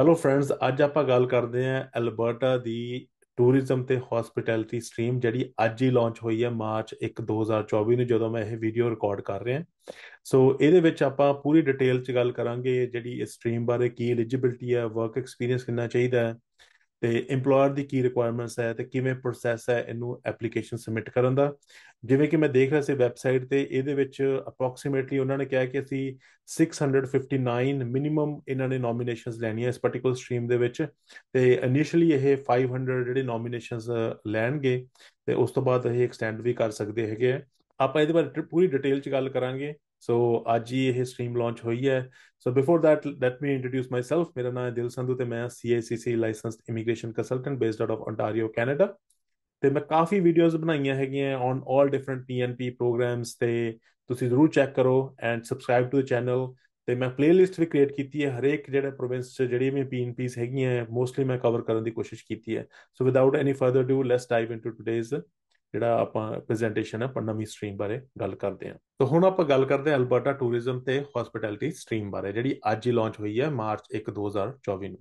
Hello friends ਅੱਜ ਆਪਾਂ ਗੱਲ ਕਰਦੇ ਆਂ ਅਲਬਰਟਾ ਦੀ ਟੂਰਿਜ਼ਮ ਤੇ ਹਸਪਿਟੈਲਿਟੀ ਸਟ੍ਰੀਮ ਜਿਹੜੀ ਅੱਜ ਹੀ ਲਾਂਚ ਹੋਈ ਹੈ ਮਾਰਚ 1 2024 ਨੂੰ ਜਦੋਂ ਮੈਂ ਇਹ ਵੀਡੀਓ ਰਿਕਾਰਡ ਕਰ ਰਿਹਾ ਸੋ ਇਹਦੇ ਵਿੱਚ ਆਪਾਂ ਪੂਰੀ ਡਿਟੇਲ 'ਚ ਗੱਲ ਕਰਾਂਗੇ ਜਿਹੜੀ ਇਸ ਸਟ੍ਰੀਮ ਬਾਰੇ ਕੀ ਐਲੀਜੀਬਿਲਟੀ ਹੈ ਵਰਕ ਐਕਸਪੀਰੀਅੰਸ ਕਿੰਨਾ ਚਾਹੀਦਾ ਹੈ ਤੇ EMPLOYER ਦੀ ਕੀ ਰਿਕੁਆਇਰਮੈਂਟਸ ਹੈ ਤੇ ਕਿਵੇਂ ਪ੍ਰੋਸੈਸ ਹੈ ਇਹਨੂੰ ਐਪਲੀਕੇਸ਼ਨ ਸਬਮਿਟ ਕਰਨ ਦਾ ਜਿਵੇਂ ਕਿ ਮੈਂ ਦੇਖ ਰਿਹਾ ਸੀ ਵੈਬਸਾਈਟ ਤੇ ਇਹਦੇ ਵਿੱਚ ਅਪਰੋਕਸੀਮੇਟਲੀ ਉਹਨਾਂ ਨੇ ਕਿਹਾ ਕਿ ਅਸੀਂ 659 ਮਿਨੀਮਮ ਇਹਨਾਂ ਨੇ ਨੋਮੀਨੇਸ਼ਨਸ ਲੈਣੀਆਂ ਇਸ ਪਾਰਟਿਕੂਲਰ ਸਟ੍ਰੀਮ ਦੇ ਵਿੱਚ ਤੇ ਇਨੀਸ਼ੀਅਲੀ ਇਹ 500 ਜਿਹੜੇ ਨੋਮੀਨੇਸ਼ਨਸ ਲੈਣਗੇ ਤੇ ਉਸ ਤੋਂ ਬਾਅਦ ਇਹ ਐਕਸਟੈਂਡ ਵੀ ਕਰ ਸਕਦੇ ਹੈਗੇ ਆਪਾਂ ਇਹਦੇ ਬਾਰੇ ਪੂਰੀ ਡਿਟੇਲ 'ਚ ਗੱਲ ਕਰਾਂਗੇ ਸੋ ਅੱਜ ਹੀ ਇਹ ਸਟ੍ਰੀਮ ਲਾਂਚ ਹੋਈ ਹੈ so before that let me introduce myself ਮੇਰਾ ਨਾਮ ਹੈ ਦਿਲ ਸੰਧੂ ਤੇ ਮੈਂ CICC licensed immigration consultant based out of Ontario Canada ਤੇ ਮੈਂ ਕਾਫੀ ਵੀਡੀਓਜ਼ ਬਣਾਈਆਂ ਹੈਗੀਆਂ ਔਨ 올 ਡਿਫਰੈਂਟ ਪੀਐਨਪੀ ਪ੍ਰੋਗਰਾਮਸ ਤੇ ਤੁਸੀਂ ਜ਼ਰੂਰ ਚੈੱਕ ਕਰੋ and subscribe to the channel ਤੇ ਮੈਂ ਪਲੇਲਿਸਟ ਵੀ ਕ੍ਰੀਏਟ ਕੀਤੀ ਹੈ ਹਰੇਕ ਜਿਹੜੇ ਪ੍ਰੋਵਿੰਸ ਚ ਜਿਹੜੀ ਵੀ ਪੀਐਨਪੀਸ ਹੈਗੀਆਂ ਮੋਸਟਲੀ ਮੈਂ ਕਵਰ ਕਰਨ ਦੀ ਕੋਸ਼ਿਸ਼ ਕੀਤੀ ਹੈ so without any further ado let's dive into today's ਜਿਹੜਾ ਆਪਾਂ ਪ੍ਰੈਜੈਂਟੇਸ਼ਨ ਹੈ ਨਵੀਂ ਸਟ੍ਰੀਮ ਬਾਰੇ ਗੱਲ ਕਰਦੇ ਹਾਂ ਤਾਂ ਹੁਣ ਆਪਾਂ ਗੱਲ ਕਰਦੇ ਹਾਂ ਅਲਬਰਟਾ ਟੂਰਿਜ਼ਮ ਤੇ ਹਸਪਿਟੈਲਿਟੀ ਸਟ੍ਰੀਮ ਬਾਰੇ ਜਿਹੜੀ ਅੱਜ ਹੀ ਲਾਂਚ ਹੋਈ ਹੈ ਮਾਰਚ 1 2024 ਨੂੰ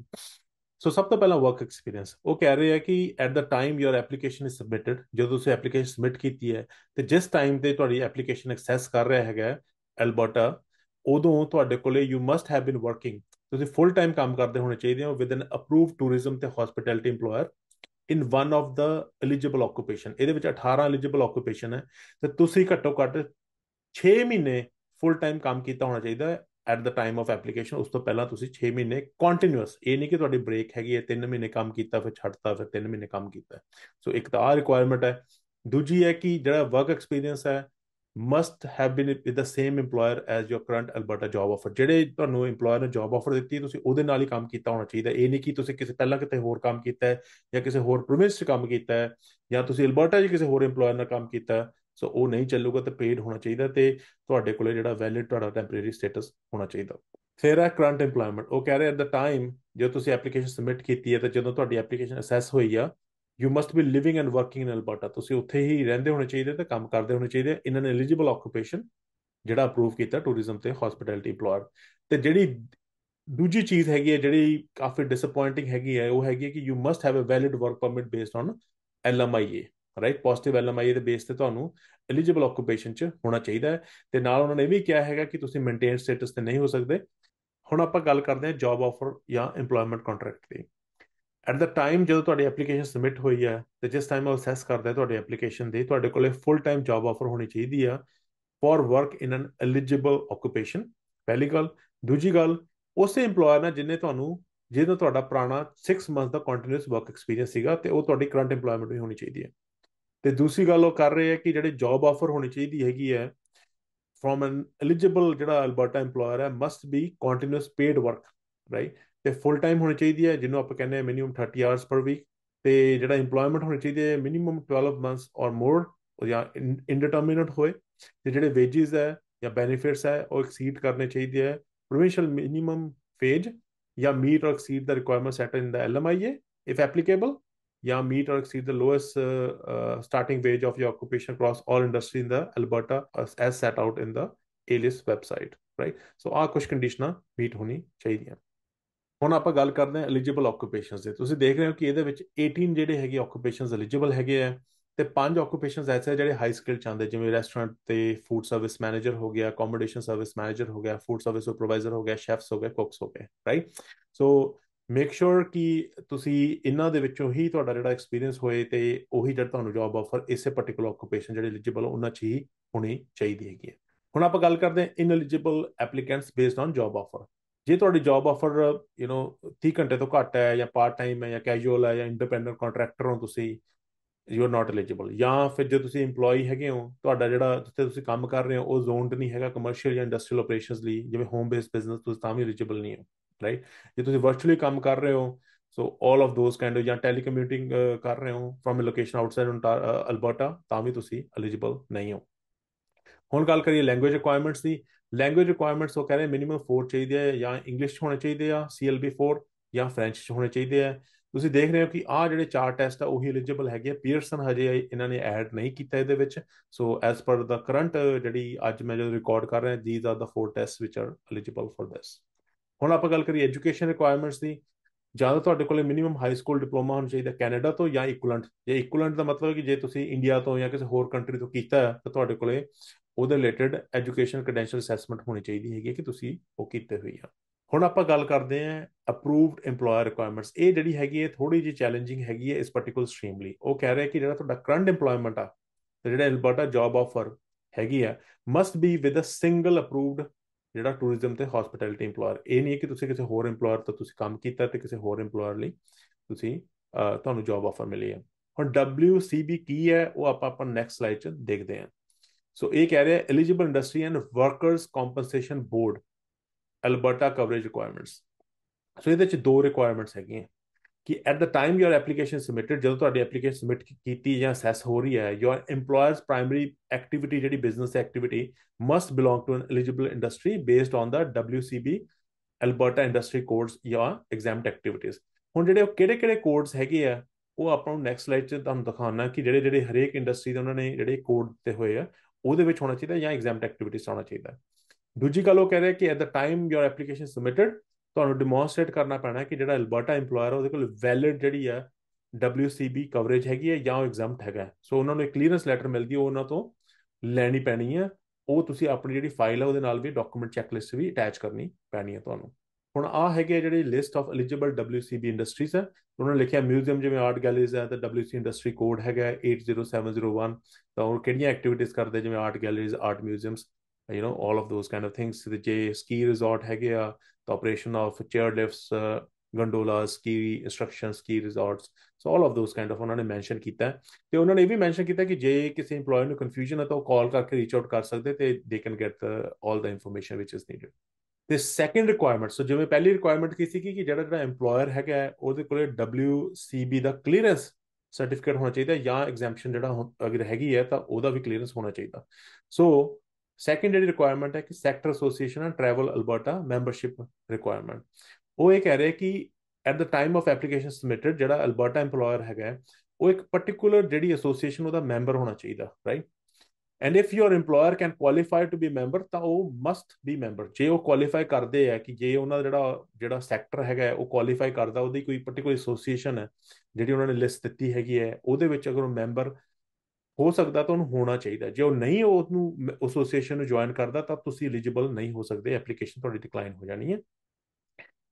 ਸੋ ਸਭ ਤੋਂ ਪਹਿਲਾਂ ਵਰਕ ਐਕਸਪੀਰੀਅੰਸ ਉਹ ਕਹਿ ਰਹੇ ਆ ਕਿ at the time your application is submitted ਜਦੋਂ ਤੁਸੀਂ ਐਪਲੀਕੇਸ਼ਨ ਸਬਮਿਟ ਕੀਤੀ ਹੈ ਤੇ ਜਿਸ ਟਾਈਮ ਤੇ ਤੁਹਾਡੀ ਐਪਲੀਕੇਸ਼ਨ ਐਕਸੈਸ ਕਰ ਰਿਹਾ ਹੈਗਾ ਐਲਬਰਟਾ ਉਦੋਂ ਤੁਹਾਡੇ ਕੋਲੇ you must have been working ਤੁਸੀਂ ਫੁੱਲ ਟਾਈਮ ਕੰਮ ਕਰਦੇ ਹੋਣੇ ਚਾਹੀਦੇ ਹੋ ਵਿਦ ਐਨ ਅਪਰੂਵਡ ਟੂਰਿਜ਼ਮ ਤੇ hospitality employer in one of the eligible occupation ਇਹਦੇ ਵਿੱਚ 18 ਐਲੀਜੀਬਲ ਓਕੂਪੇਸ਼ਨ ਹੈ ਤੇ ਤੁਸੀਂ ਘੱਟੋ ਘੱਟ 6 ਮਹੀਨੇ ਫੁੱਲ ਟਾਈਮ ਕੰਮ ਕੀਤਾ ਹੋਣਾ ਚਾਹੀਦਾ ਹੈ at the time of application ਉਸ ਤੋਂ ਪਹਿਲਾਂ ਤੁਸੀਂ 6 ਮਹੀਨੇ ਕੰਟੀਨਿਊਸ ਇਹ ਨਹੀਂ ਕਿ ਤੁਹਾਡੀ ਬ੍ਰੇਕ ਹੈਗੀ ਹੈ 3 ਮਹੀਨੇ ਕੰਮ ਕੀਤਾ ਫਿਰ ਛੱਡਤਾ ਫਿਰ 3 ਮਹੀਨੇ ਕੰਮ ਕੀਤਾ ਸੋ ਇੱਕ ਤਾਂ ਆ ਰਿਕੁਆਇਰਮੈਂਟ ਹੈ ਦੂਜੀ ਹੈ ਕਿ ਜਿਹੜਾ ਵਰਕ ਐਕਸਪੀਰੀਅੰਸ ਹੈ must have been with the same employer as your current Alberta job offer ਜਿਹੜੇ ਤੁਹਾਨੂੰ ਏਮਪਲੋਇਰ ਨੇ ਜੌਬ ਆਫਰ ਦਿੱਤੀ ਤੁਸੀਂ ਉਹਦੇ ਨਾਲ ਹੀ ਕੰਮ ਕੀਤਾ ਹੋਣਾ ਚਾਹੀਦਾ ਇਹ ਨਹੀਂ ਕਿ ਤੁਸੀਂ ਕਿਸੇ ਪਹਿਲਾਂ ਕਿਤੇ ਹੋਰ ਕੰਮ ਕੀਤਾ ਹੈ ਜਾਂ ਕਿਸੇ ਹੋਰ ਪ੍ਰੋਵਿੰਸ 'ਚ ਕੰਮ ਕੀਤਾ ਹੈ ਜਾਂ ਤੁਸੀਂ ਅਲਬਰਟਾ 'ਚ ਕਿਸੇ ਹੋਰ ਏਮਪਲੋਇਰ ਨਾਲ ਕੰਮ ਕੀਤਾ ਸੋ ਉਹ ਨਹੀਂ ਚੱਲੂਗਾ ਤੇ ਪੇਡ ਹੋਣਾ ਚਾਹੀਦਾ ਤੇ ਤੁਹਾਡੇ ਕੋਲੇ ਜਿਹੜਾ ਵੈਲਿਡ ਤੁਹਾਡਾ ਟੈਂਪਰੇਰੀ ਸਟੇਟਸ ਹੋਣਾ ਚਾਹੀਦਾ ਫਿਰ ਹੈ ਕਰੰਟ ਏਮਪਲੋਇਮੈਂਟ ਉਹ ਕਹ ਰਿਹਾ ਐਟ ਦਾ ਟਾਈਮ ਜੇ ਤੁਸੀਂ ਐਪਲੀਕੇਸ਼ਨ ਸਬਮਿਟ ਕੀਤੀ ਹੈ ਤੇ ਜਦੋਂ ਤੁਹਾਡੀ ਐਪਲੀਕੇਸ਼ਨ ਅਸੈਸ ਹੋਈ ਆ you must be living and working in Alberta ਤੁਸੀਂ ਉੱਥੇ ਹੀ ਰਹਿੰਦੇ ਹੋਣੇ ਚਾਹੀਦੇ ਤੇ ਕੰਮ ਕਰਦੇ ਹੋਣੇ ਚਾਹੀਦੇ ਇਨ ਐਨ ਐਲੀਜੀਬਲ ਆਕੂਪੇਸ਼ਨ ਜਿਹੜਾ ਅਪਰੂਵ ਕੀਤਾ ਟੂਰਿਜ਼ਮ ਤੇ ਹਸਪਿਟੈਲਿਟੀ ਏਮਪਲੋਇਰ ਤੇ ਜਿਹੜੀ ਦੂਜੀ ਚੀਜ਼ ਹੈਗੀ ਹੈ ਜਿਹੜੀ ਕਾਫੀ ਡਿਸਪਾਇੰਟਿੰਗ ਹੈਗੀ ਹੈ ਉਹ ਹੈਗੀ ਹੈ ਕਿ you must have a valid work permit based on LMIA right positive LMI ਦੇ ਬੇਸ ਤੇ ਤੁਹਾਨੂੰ ਐਲੀਜੀਬਲ ਆਕੂਪੇਸ਼ਨ ਚ ਹੋਣਾ ਚਾਹੀਦਾ ਹੈ ਤੇ ਨਾਲ ਉਹਨਾਂ ਨੇ ਇਹ ਵੀ ਕਿਹਾ ਹੈਗਾ ਕਿ ਤੁਸੀਂ ਮੇਨਟੇਨ ਸਟੇਟਸ ਤੇ ਨਹੀਂ ਹੋ ਸਕਦੇ ਹੁਣ ਆਪਾਂ ਗੱਲ ਕਰਦੇ ਹਾਂ ਜੌਬ ਆਫਰ ਜਾਂ ਏਮਪਲੋਇਮੈਂਟ ਕੰਟਰੈਕਟ ਦੀ ਐਟ ਦਾ ਟਾਈਮ ਜਦੋਂ ਤੁਹਾਡੀ ਐਪਲੀਕੇਸ਼ਨ ਸਬਮਿਟ ਹੋਈ ਹੈ ਤੇ ਜਿਸ ਟਾਈਮ ਉਹ ਅਸੈਸ ਕਰਦਾ ਹੈ ਤੁਹਾਡੀ ਐਪਲੀਕੇਸ਼ਨ ਦੀ ਤੁਹਾਡੇ ਕੋਲੇ ਫੁੱਲ ਟਾਈਮ ਜੌਬ ਆਫਰ ਹੋਣੀ ਚਾਹੀਦੀ ਆ for work in an eligible occupation ਪਹਿਲੀ ਗੱਲ ਦੂਜੀ ਗੱਲ ਉਸੇ EMPLOYER ਨਾਲ ਜਿੰਨੇ ਤੁਹਾਨੂੰ ਜਿਹਦਾ ਤੁਹਾਡਾ ਪੁਰਾਣਾ 6 ਮੰਥ ਦਾ ਕੰਟੀਨਿਊਸ ਵਰਕ ਐਕਸਪੀਰੀਅੰਸ ਸੀਗਾ ਤੇ ਉਹ ਤੁਹਾਡੀ ਕਰੰਟ EMPLOYMENT ਵੀ ਹੋਣੀ ਚਾਹੀਦੀ ਹੈ ਤੇ ਦੂਸਰੀ ਗੱਲ ਉਹ ਕਰ ਰਹੇ ਹੈ ਕਿ ਜਿਹੜੇ ਜੌਬ ਆਫਰ ਹੋਣੀ ਚਾਹੀਦੀ ਹੈਗੀ ਹੈ ਫਰਮ ਐਨ ਐਲੀਜੀਬਲ ਜਿਹੜਾ ਅਲਬਰਟਾ EMPLOYER ਹੈ must be continuous paid work right ਤੇ ਫੁੱਲ ਟਾਈਮ ਹੋਣੀ ਚਾਹੀਦੀ ਹੈ ਜਿਹਨੂੰ ਆਪਾਂ ਕਹਿੰਦੇ ਆ ਮਿਨੀਮਮ 30 ਆਵਰਸ ਪਰ ਵੀਕ ਤੇ ਜਿਹੜਾ এমਪਲੋਇਮੈਂਟ ਹੋਣੀ ਚਾਹੀਦੀ ਹੈ ਮਿਨੀਮਮ 12 ਮੰਥਸ অর ਮੋਰ ਜਾਂ ਇਨਡਿਟਰਮੀਨੇਟ ਹੋਏ ਤੇ ਜਿਹੜੇ ਵੇਜਸ ਹੈ ਜਾਂ ਬੈਨੀਫਿਟਸ ਹੈ ਉਹ ਐਕਸੀਡ ਕਰਨੇ ਚਾਹੀਦੇ ਹੈ ਪ੍ਰੋਵਿੰਸ਼ੀਅਲ ਮਿਨੀਮਮ ਫੇਜ ਜਾਂ meet or exceed the requirement set in the LMIA if applicable ਜਾਂ meet or exceed the lowest starting wage of your occupation across all industry in the Alberta as set out in the ALIS website right so ਆ ਕੁਝ ਕੰਡੀਸ਼ਨਾਂ meat ਹੋਣੀ ਚਾਹੀਦੀਆਂ ਹੁਣ ਆਪਾਂ ਗੱਲ ਕਰਦੇ ਹਾਂ ਐਲੀਜੀਬਲ ਆਕੂਪੇਸ਼ਨਸ ਦੇ ਤੁਸੀਂ ਦੇਖ ਰਹੇ ਹੋ ਕਿ ਇਹਦੇ ਵਿੱਚ 18 ਜਿਹੜੇ ਹੈਗੇ ਆਕੂਪੇਸ਼ਨਸ ਐਲੀਜੀਬਲ ਹੈਗੇ ਆ ਤੇ ਪੰਜ ਆਕੂਪੇਸ਼ਨਸ ਐਸੇ ਜਿਹੜੇ ਹਾਈ ਸਕਿੱਲ ਚਾਹੁੰਦੇ ਜਿਵੇਂ ਰੈਸਟੋਰੈਂਟ ਤੇ ਫੂਡ ਸਰਵਿਸ ਮੈਨੇਜਰ ਹੋ ਗਿਆ ਅਕੋਮੋਡੇਸ਼ਨ ਸਰਵਿਸ ਮੈਨੇਜਰ ਹੋ ਗਿਆ ਫੂਡ ਸਰਵਿਸ ਸੁਪਰਵਾਈਜ਼ਰ ਹੋ ਗਿਆ ਸ਼ੈਫਸ ਹੋ ਗਏ ਕੁਕਸ ਹੋ ਗਏ ਰਾਈਟ ਸੋ ਮੇਕ ਸ਼ੋਰ ਕਿ ਤੁਸੀਂ ਇਹਨਾਂ ਦੇ ਵਿੱਚੋਂ ਹੀ ਤੁਹਾਡਾ ਜਿਹੜਾ ਐਕਸਪੀਰੀਅੰਸ ਹੋਏ ਤੇ ਉਹੀ ਜਿਹੜਾ ਤੁਹਾਨੂੰ ਜੌਬ ਆਫਰ ਇਸੇ ਪਾਰਟਿਕੂਲਰ ਆਕੂਪੇਸ਼ਨ ਜਿਹੜੇ ਐਲੀਜੀਬਲ ਉਹਨਾਂ 'ਚ ਹੀ ਹੋਣੀ ਚਾਹੀਦੀ ਹੈਗੀ ਹੁਣ ਆਪਾਂ ਗੱਲ ਕਰਦੇ ਹਾਂ eligible applicants based on job offer ਜੇ ਤੁਹਾਡੀ ਜੌਬ ਆਫਰ ਯੂ نو 30 ਘੰਟੇ ਤੋਂ ਘੱਟ ਹੈ ਜਾਂ ਪਾਰਟ ਟਾਈਮ ਹੈ ਜਾਂ ਕੈਜੂਅਲ ਹੈ ਜਾਂ ਇੰਡੀਪੈਂਡੈਂਟ ਕੰਟਰੈਕਟਰ ਹੋ ਤੁਸੀਂ ਯੂ ਆਰ ਨਾਟ ਐਲੀਜੀਬਲ ਜਾਂ ਫਿਰ ਜੇ ਤੁਸੀਂ EMPLOYE ਹੈਗੇ ਹੋ ਤੁਹਾਡਾ ਜਿਹੜਾ ਜਿੱਥੇ ਤੁਸੀਂ ਕੰਮ ਕਰ ਰਹੇ ਹੋ ਉਹ ਜ਼ੋਨਡ ਨਹੀਂ ਹੈਗਾ ਕਮਰਸ਼ੀਅਲ ਜਾਂ ਇੰਡਸਟਰੀਅਲ ਆਪਰੇਸ਼ਨਸ ਲਈ ਜਿਵੇਂ ਹੋਮ ਬੇਸ ਬਿਜ਼ਨਸ ਤੁਸੀਂ ਤਾਂ ਵੀ ਐਲੀਜੀਬਲ ਨਹੀਂ ਹੋ ਰਾਈਟ ਜੇ ਤੁਸੀਂ ਵਰਚੁਅਲੀ ਕੰਮ ਕਰ ਰਹੇ ਹੋ ਸੋ ਆਲ ਆਫ ਦੋਸ ਕਾਈਂਡ ਜਾਂ ਟੈਲੀਕਮਿਊਟਿੰਗ ਕਰ ਰਹੇ ਹੋ from a location outside Alberta ਤਾਂ ਵੀ ਤੁਸੀਂ ਐਲੀਜੀਬਲ ਨਹੀਂ ਹੋ ਹੁਣ ਗੱਲ ਕਰੀਏ ਲੈਂਗੁਏਜ ਰਿਕੁਆਇਰਮੈਂਟਸ ਦੀ ਲੈਂਗੁਏਜ ਰਿਕੁਆਇਰਮੈਂਟਸ ਉਹ ਕਹਿੰਦੇ ਮਿਨੀਮਮ 4 ਚਾਹੀਦੇ ਆ ਜਾਂ ਇੰਗਲਿਸ਼ ਹੋਣੇ ਚਾਹੀਦੇ ਆ CLB 4 ਜਾਂ ਫ੍ਰੈਂਚ ਹੋਣੇ ਚਾਹੀਦੇ ਆ ਤੁਸੀਂ ਦੇਖ ਰਹੇ ਹੋ ਕਿ ਆ ਜਿਹੜੇ ਚਾਰ ਟੈਸਟ ਆ ਉਹੀ ਐਲੀਜੀਬਲ ਹੈਗੇ ਆ ਪੀਅਰਸਨ ਹਜੇ ਇਹਨਾਂ ਨੇ ਐਡ ਨਹੀਂ ਕੀਤਾ ਇਹਦੇ ਵਿੱਚ ਸੋ ਐਸ ਪਰ ਦਾ ਕਰੰਟ ਜਿਹੜੀ ਅੱਜ ਮੈਂ ਜਦੋਂ ਰਿਕਾਰਡ ਕਰ ਰਿਹਾ these are the four test which are eligible for this ਹੁਣ ਆਪਾਂ ਗੱਲ ਕਰੀਏ ਐਜੂਕੇਸ਼ਨ ਰਿਕੁਆਇਰਮੈਂਟਸ ਦੀ ਜਿਆਦਾ ਤੁਹਾਡੇ ਕੋਲੇ ਮਿਨੀਮਮ ਹਾਈ ਸਕੂਲ ਡਿਪਲੋਮਾ ਹੋਣਾ ਚਾਹੀਦਾ ਕੈਨੇਡਾ ਤੋਂ ਜਾਂ ਇਕੁਇਲੈਂਟ ਜੇ ਇਕੁਇਲੈਂਟ ਦਾ ਮਤਲਬ ਹੈ ਕਿ ਜੇ ਤੁਸੀਂ ਇੰਡੀਆ ਤੋਂ ਜਾਂ ਕਿਸੇ ਹੋਰ ਕੰਟਰੀ ਤੋਂ ਕੀਤਾ ਤਾਂ ਤੁਹਾਡੇ ਕੋਲੇ ਉਹਦੇ ਰਿਲੇਟਡ ਐਜੂਕੇਸ਼ਨ ਕ੍ਰੈਡੈਂਸ਼ੀਅਲ ਅਸੈਸਮੈਂਟ ਹੋਣੀ ਚਾਹੀਦੀ ਹੈਗੀ ਕਿ ਤੁਸੀਂ ਉਹ ਕੀਤੇ ਹੋਈ ਆ ਹੁਣ ਆਪਾਂ ਗੱਲ ਕਰਦੇ ਆਂ ਅਪਰੂਵਡ EMPLOYER ਰਿਕੁਆਇਰਮੈਂਟਸ ਇਹ ਜਿਹੜੀ ਹੈਗੀ ਹੈ ਥੋੜੀ ਜਿਹੀ ਚੈਲੰਜਿੰਗ ਹੈਗੀ ਹੈ ਇਸ ਪਾਰਟਿਕੂਲਰ ਸਟ੍ਰੀਮ ਲਈ ਉਹ ਕਹਿ ਰਿਹਾ ਕਿ ਜਿਹੜਾ ਤੁਹਾਡਾ ਕਰੰਟ EMPLOYMENT ਆ ਜਿਹੜਾ ਅਲਬਰਟਾ ਜੌਬ ਆਫਰ ਹੈਗੀ ਆ must be with a single approved ਜਿਹੜਾ ਟੂਰਿਜ਼ਮ ਤੇ ਹਸਪਿਟੈਲਿਟੀ EMPLOYER ਇਹ ਨਹੀਂ ਹੈ ਕਿ ਤੁਸੀਂ ਕਿਸੇ ਹੋਰ EMPLOYER ਤੋਂ ਤੁਸੀਂ ਕੰਮ ਕੀਤਾ ਤੇ ਕਿਸੇ ਹੋਰ EMPLOYER ਲਈ ਤੁਸੀਂ ਤੁਹਾਨੂੰ ਜੌਬ ਆਫਰ ਮਿਲੀ ਹੈ ਹੁਣ WCB ਕੀ ਹੈ ਉਹ ਆਪਾਂ ਆਪਾਂ ਨੈਕਸਟ ਸਲਾਈਡ 'ਚ ਦੇਖਦੇ ਆਂ ਸੋ ਇਹ ਕਹਿ ਰਿਹਾ eligible industry and workers compensation board Alberta coverage requirements so ਇਹਦੇ ਚ ਦੋ ਰਿਕੁਆਇਰਮੈਂਟਸ ਹੈਗੀਆਂ ਕਿ at the time your application submitted ਜਦੋਂ ਤੁਹਾਡੀ ਐਪਲੀਕੇਸ਼ਨ ਸਬਮਿਟ ਕੀਤੀ ਜਾਂ ਅਸੈਸ ਹੋ ਰਹੀ ਹੈ ਯੂਰ ਏਮਪਲੋਇਰਸ ਪ੍ਰਾਇਮਰੀ ਐਕਟੀਵਿਟੀ ਜਿਹੜੀ business activity must belong to an eligible industry based on the WCB Alberta industry codes ਯਾ ਐਗਜ਼ੈਮਟ ਐਕਟੀਵਿਟੀਜ਼ ਹੁਣ ਜਿਹੜੇ ਉਹ ਕਿਹੜੇ-ਕਿਹੜੇ ਕੋਡਸ ਹੈਗੇ ਆ ਉਹ ਆਪਾਂ ਨੂੰ ਨੈਕਸਟ ਸਲਾਈਡ 'ਚ ਤੁਹਾਨੂੰ ਦਿਖਾਉਣਾ ਕਿ ਜਿਹੜੇ ਜਿਹੜੇ ਹਰੇਕ ਇੰਡਸਟਰੀ ਦੇ ਉਹਨਾਂ ਨੇ ਜਿਹੜੇ ਕੋਡ ਦਿੱਤੇ ਹੋਏ ਆ ਉਹਦੇ ਵਿੱਚ ਹੋਣਾ ਚਾਹੀਦਾ ਜਾਂ ਐਗਜ਼ਾਮ ਐਕਟੀਵਿਟੀਜ਼ ਹੋਣਾ ਚਾਹੀਦਾ ਦੂਜੀ ਗੱਲ ਉਹ ਕਹਿ ਰਿਹਾ ਕਿ at the time your application submitted ਤੁਹਾਨੂੰ ਡਿਮੋਨਸਟ੍ਰੇਟ ਕਰਨਾ ਪੈਣਾ ਕਿ ਜਿਹੜਾ ਅਲਬਰਟਾ EMPLOYER ਉਹਦੇ ਕੋਲ ਵੈਲਿਡ ਜਿਹੜੀ ਆ WCB ਕਵਰੇਜ ਹੈਗੀ ਹੈ ਜਾਂ ਉਹ ਐਗਜ਼ਾਮਟ ਹੈਗਾ ਸੋ ਉਹਨਾਂ ਨੂੰ ਇੱਕ ਕਲੀਅਰੈਂਸ ਲੈਟਰ ਮਿਲਦੀ ਉਹ ਉਹਨਾਂ ਤੋਂ ਲੈਣੀ ਪੈਣੀ ਹੈ ਉਹ ਤੁਸੀਂ ਆਪਣੀ ਜਿਹੜੀ ਫਾਈਲ ਹੈ ਉਹਦੇ ਨਾਲ ਵੀ ਡਾਕੂਮੈਂਟ ਚੈੱਕਲਿਸਟ ਵੀ ਅਟੈਚ ਕਰਨੀ ਪੈਣੀ ਹੈ ਤੁਹਾਨੂੰ ਹੁਣ ਆ ਹੈਗੇ ਜਿਹੜੀ list of eligible WCB industries ਹੈ ਉਹਨਾਂ ਨੇ ਲਿਖਿਆ ਮਿਊਜ਼ੀਅਮ ਜਿਵੇਂ ਆਰਟ ਗੈਲਰੀਜ਼ ਹੈ ਤਾਂ WC ਇੰਡਸਟਰੀ ਕੋਡ ਹੈਗਾ 80701 ਤਾਂ ਉਹ ਕਿਹੜੀਆਂ ਐਕਟੀਵਿਟੀਜ਼ ਕਰਦੇ ਜਿਵੇਂ art galleries art museums you know 올 of those kind of things ਤੇ ਜੇ ਸਕੀ ਰਿਜ਼ੋਰਟ ਹੈਗੇ ਆ ਤਾਂ operation of chair lifts gondola ski instruction ski resorts so 올 of those kind of ਉਹਨਾਂ ਨੇ ਮੈਂਸ਼ਨ ਕੀਤਾ ਤੇ ਉਹਨਾਂ ਨੇ ਇਹ ਵੀ ਮੈਂਸ਼ਨ ਕੀਤਾ ਕਿ ਜੇ ਕਿਸੇ ਏਮਪਲੋਇਰ ਨੂੰ ਕਨਫਿਊਜ਼ਨ ਹੈ ਤਾਂ ਉਹ ਕਾਲ ਕਰਕੇ ਰੀਚ ਆਊਟ ਕਰ ਸਕਦੇ ਤੇ they can get 올 the information which is needed ਤੇ ਸੈਕੰਡ ਰਿਕੁਆਇਰਮੈਂਟ ਸੋ ਜਿਵੇਂ ਪਹਿਲੀ ਰਿਕੁਆਇਰਮੈਂਟ ਕੀ ਸੀ ਕਿ ਜਿਹੜਾ ਜਿਹੜਾ ਏਮਪਲੋਇਰ ਹੈਗਾ ਉਹਦੇ ਕੋਲੇ WCB ਦਾ ਕਲੀਅਰੈਂਸ ਸਰਟੀਫਿਕੇਟ ਹੋਣਾ ਚਾਹੀਦਾ ਜਾਂ ਐਗਜ਼ੈਂਪਸ਼ਨ ਜਿਹੜਾ ਅਗਰ ਹੈਗੀ ਹੈ ਤਾਂ ਉਹਦਾ ਵੀ ਕਲੀਅਰੈਂਸ ਹੋਣਾ ਚਾਹੀਦਾ ਸੋ ਸੈਕੰਡ ਜਿਹੜੀ ਰਿਕੁਆਇਰਮੈਂਟ ਹੈ ਕਿ sector association and travel Alberta membership requirement ਉਹ ਇਹ ਕਹਿ ਰਿਹਾ ਕਿ at the time of application submitted ਜਿਹੜਾ ਅਲਬਰਟਾ ਏਮਪਲੋਇਰ ਹੈਗਾ ਉਹ ਇੱਕ ਪਾਰਟਿਕੂਲਰ ਜਿਹੜੀ ਐਸੋਸੀਏਸ਼ਨ ਉਹਦਾ ਮੈਂਬਰ ਹੋਣਾ ਚਾਹੀਦਾ right and if your EMPLOYER can qualify to be member ਤਾਂ ਉਹ ਮਸਟ ਬੀ ਮੈਂਬਰ ਜੇ ਉਹ ਕੁਆਲੀਫਾਈ ਕਰਦੇ ਆ ਕਿ ਜੇ ਉਹਨਾਂ ਦਾ ਜਿਹੜਾ ਜਿਹੜਾ ਸੈਕਟਰ ਹੈਗਾ ਉਹ ਕੁਆਲੀਫਾਈ ਕਰਦਾ ਉਹਦੀ ਕੋਈ ਪਾਰਟਿਕੂਲਰ ਐਸੋਸੀਏਸ਼ਨ ਹੈ ਜਿਹੜੀ ਉਹਨਾਂ ਨੇ ਲਿਸਟ ਦਿੱਤੀ ਹੈਗੀ ਹੈ ਉਹਦੇ ਵਿੱਚ ਅਗਰ ਉਹ ਮੈਂਬਰ ਹੋ ਸਕਦਾ ਤਾਂ ਉਹਨੂੰ ਹੋਣਾ ਚਾਹੀਦਾ ਜੇ ਉਹ ਨਹੀਂ ਉਹ ਨੂੰ ਐਸੋਸੀਏਸ਼ਨ ਨੂੰ ਜੁਆਇਨ ਕਰਦਾ ਤਾਂ ਤੁਸੀਂ ਐਲੀਜੀਬਲ ਨਹੀਂ ਹੋ ਸਕਦੇ ਐਪਲੀਕੇਸ਼ਨ ਤੁਹਾਡੀ ਡਿਕਲਾਈਨ ਹੋ ਜਾਣੀ ਹੈ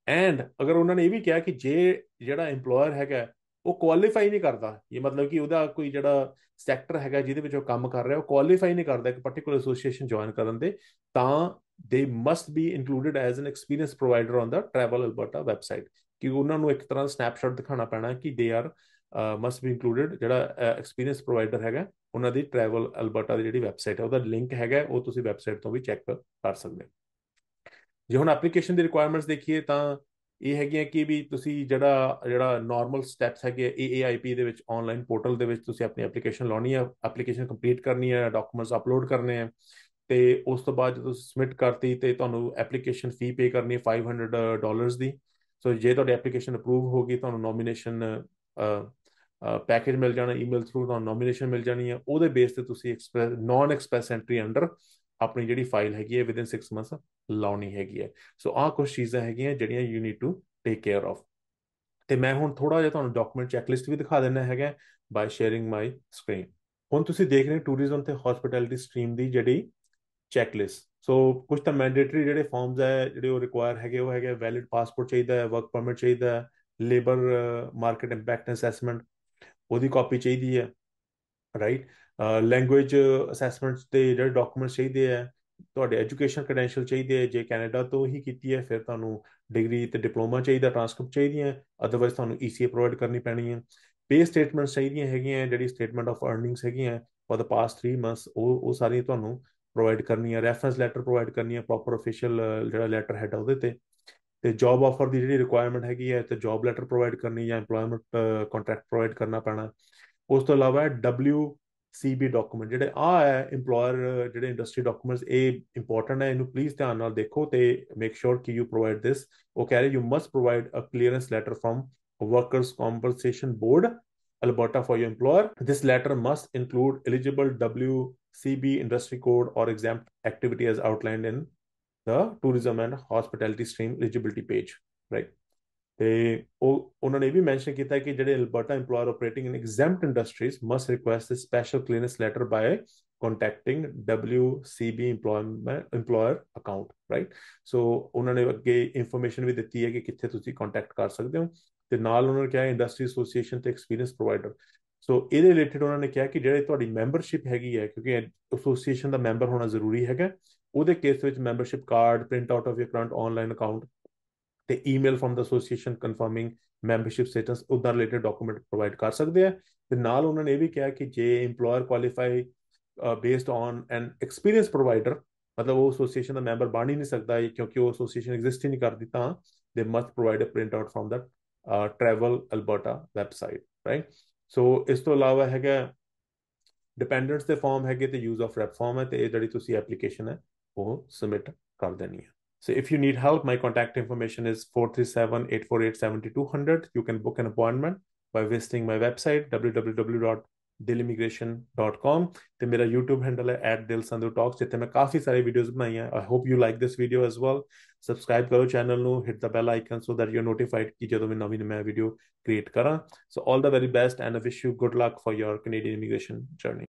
ਐਂਡ ਅਗਰ ਉਹਨਾਂ ਨੇ ਇਹ ਵੀ ਕਿਹਾ ਕਿ ਜੇ ਜਿਹੜਾ EMPLOYER ਹੈਗਾ ਉਹ ਕੁਆਲੀਫਾਈ ਨਹੀਂ ਕਰਦਾ ਇਹ ਮਤਲਬ ਕਿ ਉਹਦਾ ਕੋਈ ਜਿਹੜਾ ਸੈਕਟਰ ਹੈਗਾ ਜਿਹਦੇ ਵਿੱਚ ਉਹ ਕੰਮ ਕਰ ਰਿਹਾ ਉਹ ਕੁਆਲੀਫਾਈ ਨਹੀਂ ਕਰਦਾ ਇੱਕ ਪਾਰਟਿਕੂਲਰ ਐਸੋਸੀਏਸ਼ਨ ਜੁਆਇਨ ਕਰਨ ਦੇ ਤਾਂ they must be included as an experience provider on the travel Alberta website ਕਿ ਉਹਨਾਂ ਨੂੰ ਇੱਕ ਤਰ੍ਹਾਂ ਸਨੈਪਸ਼ਾਟ ਦਿਖਾਣਾ ਪੈਣਾ ਕਿ they are must be included ਜਿਹੜਾ ਐਕਸਪੀਰੀਅੰਸ ਪ੍ਰੋਵਾਈਡਰ ਹੈਗਾ ਉਹਨਾਂ ਦੀ ਟ੍ਰੈਵਲ ਅਲਬਰਟਾ ਦੀ ਜਿਹੜੀ ਵੈਬਸਾਈਟ ਹੈ ਉਹਦਾ ਲਿੰਕ ਹੈਗਾ ਉਹ ਤੁਸੀਂ ਵੈਬਸਾਈਟ ਤੋਂ ਵੀ ਚੈੱਕ ਕਰ ਸਕਦੇ ਹੋ ਜੇ ਹੁਣ ਐਪਲੀਕੇਸ਼ਨ ਦੀ ਰਿਕੁਆਇਰਮੈਂਟਸ ਦੇਖੀਏ ਤਾਂ ਇਹ ਹੈਗੇ ਕਿ ਵੀ ਤੁਸੀਂ ਜਿਹੜਾ ਜਿਹੜਾ ਨਾਰਮਲ ਸਟੈਪਸ ਹੈਗੇ AAIP ਦੇ ਵਿੱਚ ਆਨਲਾਈਨ ਪੋਰਟਲ ਦੇ ਵਿੱਚ ਤੁਸੀਂ ਆਪਣੀ ਐਪਲੀਕੇਸ਼ਨ ਲਾਉਣੀ ਹੈ ਐਪਲੀਕੇਸ਼ਨ ਕੰਪਲੀਟ ਕਰਨੀ ਹੈ ਡਾਕੂਮੈਂਟਸ ਅਪਲੋਡ ਕਰਨੇ ਆ ਤੇ ਉਸ ਤੋਂ ਬਾਅਦ ਜਦੋਂ ਸਬਮਿਟ ਕਰਤੀ ਤੇ ਤੁਹਾਨੂੰ ਐਪਲੀਕੇਸ਼ਨ ਫੀ ਪੇ ਕਰਨੀ ਹੈ 500 ਡਾਲਰਸ ਦੀ ਸੋ ਜੇ ਤੁਹਾਡੀ ਐਪਲੀਕੇਸ਼ਨ ਅਪਰੂਵ ਹੋ ਗਈ ਤੁਹਾਨੂੰ ਨੋਮੀਨੇਸ਼ਨ ਪੈਕੇਜ ਮਿਲ ਜਾਣਾ ਈਮੇਲ ਥਰੂ ਤੁਹਾਨੂੰ ਨੋਮੀਨੇਸ਼ਨ ਮਿਲ ਜਾਣੀ ਹੈ ਉਹਦੇ ਬੇਸ ਤੇ ਤੁਸੀਂ express non express entry under ਆਪਣੀ ਜਿਹੜੀ ਫਾਈਲ ਹੈਗੀ ਹੈ ਵਿਦਿਨ 6 ਮੰਥਸ ਲਾਉਣੀ ਹੈਗੀ ਹੈ ਸੋ ਆਹ ਕੁਝ ਚੀਜ਼ਾਂ ਹੈਗੀਆਂ ਜਿਹੜੀਆਂ you need to take care of ਤੇ ਮੈਂ ਹੁਣ ਥੋੜਾ ਜਿਹਾ ਤੁਹਾਨੂੰ ਡਾਕੂਮੈਂਟ ਚੈੱਕਲਿਸਟ ਵੀ ਦਿਖਾ ਦੇਣਾ ਹੈਗਾ ਬਾਈ ਸ਼ੇਅਰਿੰਗ ਮਾਈ ਸਕਰੀਨ ਹੁਣ ਤੁਸੀਂ ਦੇਖ ਰਹੇ ਟੂਰਿਜ਼ਮ ਤੇ ਹਸਪਿਟੈਲਿਟੀ ਸਟ੍ਰੀਮ ਦੀ ਜਿਹੜੀ ਚੈਕਲਿਸਟ ਸੋ ਕੁਝ ਤਾਂ ਮੈਂਡੇਟਰੀ ਜਿਹੜੇ ਫਾਰਮਸ ਹੈ ਜਿਹੜੇ ਉਹ ਰਿਕੁਆਇਰ ਹੈਗੇ ਉਹ ਹੈਗੇ ਵੈਲਿਡ ਪਾਸਪੋਰਟ ਚਾਹੀਦਾ ਹੈ ਵਰਕ ਪਰਮਿਟ ਚਾਹੀਦਾ ਹੈ ਲੇਬਰ ਮਾਰਕੀਟ ਇੰਪੈਕਟ ਅਸੈਸਮੈਂਟ ਉਹਦੀ ਕਾਪੀ ਚਾਹੀਦੀ ਹੈ ਰਾਈਟ ਲੈਂਗੁਏਜ ਅਸੈਸਮੈਂਟਸ ਤੇ ਜਿਹੜੇ ਡਾਕੂਮੈਂਟਸ ਚਾਹੀਦੇ ਆ ਤੁਹਾਡੇ ਐਜੂਕੇਸ਼ਨ ਕ੍ਰੈਡੈਂਸ਼ੀਅਲ ਚਾਹੀਦੇ ਜੇ ਕੈਨੇਡਾ ਤੋਂ ਹੀ ਕੀਤੀ ਹੈ ਫਿਰ ਤੁਹਾਨੂੰ ਡਿਗਰੀ ਤੇ ਡਿਪਲੋਮਾ ਚਾਹੀਦਾ ਟ੍ਰਾਂਸਕ੍ਰਿਪਟ ਚਾਹੀਦੀਆਂ ਅਦਰਵਾਇਸ ਤੁਹਾਨੂੰ ECA ਪ੍ਰੋਵਾਈਡ ਕਰਨੀ ਪੈਣੀ ਹੈ ਪੇ ਸਟੇਟਮੈਂਟਸ ਚਾਹੀਦੀਆਂ ਹੈਗੀਆਂ ਜਿਹੜੀ ਸਟੇਟਮੈਂਟ ਆਫ ਅਰਨਿੰਗਸ ਹੈਗੀਆਂ ਫॉर द ਪਾਸਟ 3 ਮੰਥਸ ਉਹ ਉਹ ਸਾਰੀਆਂ ਤੁਹਾਨੂੰ ਪ੍ਰੋਵਾਈਡ ਕਰਨੀਆਂ ਰੈਫਰੈਂਸ ਲੈਟਰ ਪ੍ਰੋਵਾਈਡ ਕਰਨੀਆਂ ਪ੍ਰੋਪਰ ਅਫੀਸ਼ੀਅਲ ਜਿਹੜਾ ਲੈਟਰ ਹੈਡ ਉਹਦੇ ਤੇ ਤੇ ਜੌਬ ਆਫਰ ਦੀ ਜਿਹੜੀ ਰਿਕੁਆਇਰਮੈਂਟ ਹੈਗੀ ਹੈ ਤੇ ਜੌਬ ਲੈਟਰ ਪ੍ਰੋਵਾਈਡ ਕਰਨੀ ਜਾਂ ਏਮਪਲੋਇਮੈਂਟ ਕੰਟਰੈਕਟ ਪ੍ਰੋਵਾਈਡ ਕਰਨਾ ਪੈਣਾ ਉਸ ਤੋਂ ਇਲਾਵਾ ਡਬਲਯੂ CB document. ਜਿਹੜੇ ਆ ਹੈ EMPLOYER ਜਿਹੜੇ industry documents. A important ਹੈ ਇਹਨੂੰ please ਧਿਆਨ ਨਾਲ ਦੇਖੋ ਤੇ ਮੇਕ ਸ਼ੋਰ ਕਿ you provide this. ਉਹ ਕਹਿ ਰਹੇ you must provide a clearance letter from workers compensation board alberta for your employer this letter must include eligible wcb industry code or exempt activity as outlined in the tourism and hospitality stream eligibility page right ਤੇ ਉਹ ਉਹਨਾਂ ਨੇ ਵੀ mention ਕੀਤਾ ਕਿ ਜਿਹੜੇ Alberta EMPLOYER OPERATING IN EXEMPT INDUSTRIES must request a special clearance letter by contacting WCB employment employer account right so ਉਹਨਾਂ ਨੇ ਅੱਗੇ ਇਨਫੋਰਮੇਸ਼ਨ ਵੀ ਦਿੱਤੀ ਹੈ ਕਿ ਕਿੱਥੇ ਤੁਸੀਂ ਕੰਟੈਕਟ ਕਰ ਸਕਦੇ ਹੋ ਤੇ ਨਾਲ ਉਹਨਾਂ ਨੇ ਕਿਹਾ ਇੰਡਸਟਰੀ ਐਸੋਸੀਏਸ਼ਨ ਤੇ ਐਕਸਪੀਰੀਅੰਸ ਪ੍ਰੋਵਾਈਡਰ ਸੋ ਇਹਦੇ ਰਿਲੇਟਡ ਉਹਨਾਂ ਨੇ ਕਿਹਾ ਕਿ ਜਿਹੜੇ ਤੁਹਾਡੀ ਮੈਂਬਰਸ਼ਿਪ ਹੈਗੀ ਹੈ ਕਿਉਂਕਿ ਐਸੋਸੀਏਸ਼ਨ ਦਾ ਮੈਂਬਰ ਹੋਣਾ ਜ਼ਰੂਰੀ ਹੈਗਾ ਉਹਦੇ ਕੇਸ ਵਿੱਚ membership card print out of your current online account ਤੇ email from the association confirming membership status ਉਦਾਂ ਰਿਲੇਟਡ ਡਾਕੂਮੈਂਟ ਪ੍ਰੋਵਾਈਡ ਕਰ ਸਕਦੇ ਆ ਤੇ ਨਾਲ ਉਹਨਾਂ ਨੇ ਇਹ ਵੀ ਕਿਹਾ ਕਿ ਜੇ employer qualify based on an experience provider ਮਤਲਬ ਉਹ ਐਸੋਸੀਏਸ਼ਨ ਦਾ ਮੈਂਬਰ ਬਣ ਹੀ ਨਹੀਂ ਸਕਦਾ ਕਿਉਂਕਿ ਉਹ ਐਸੋਸੀਏਸ਼ਨ ਐਗਜ਼ਿਸਟ ਹੀ ਨਹੀਂ ਕਰਦੀ ਤਾਂ they must provide a print out from the travel Alberta website right so ਇਸ ਤੋਂ ਇਲਾਵਾ ਹੈਗਾ ਡਿਪੈਂਡੈਂਟਸ ਦੇ ਫਾਰਮ ਹੈਗੇ ਤੇ ਯੂਜ਼ ਆਫ ਰੈਪ ਫਾਰਮ ਹੈ ਤੇ ਇਹ ਜਿਹੜੀ ਤੁਸੀਂ ਐਪਲੀਕੇਸ਼ਨ ਹੈ ਉਹ ਸਬਮਿਟ ਕਰ ਦੇਣੀ ਹੈ So if you need help, my contact information is 437-848-7200. You can book an appointment by visiting my website, www.dilimmigration.com. ਤੇ ਮੇਰਾ YouTube handle ਹੈ @dilsandhutalks ਜਿੱਥੇ ਮੈਂ ਕਾਫੀ ਸਾਰੇ ਵੀਡੀਓਜ਼ ਬਣਾਈਆਂ I hope you like this video as well subscribe ਕਰੋ channel ਨੂੰ hit the bell icon so that you are notified ਕਿ ਜਦੋਂ ਮੈਂ ਨਵੀਂ ਨਵੀਂ ਵੀਡੀਓ ਕ੍ਰੀਏਟ ਕਰਾਂ so all the very best and I wish you good luck for your Canadian immigration journey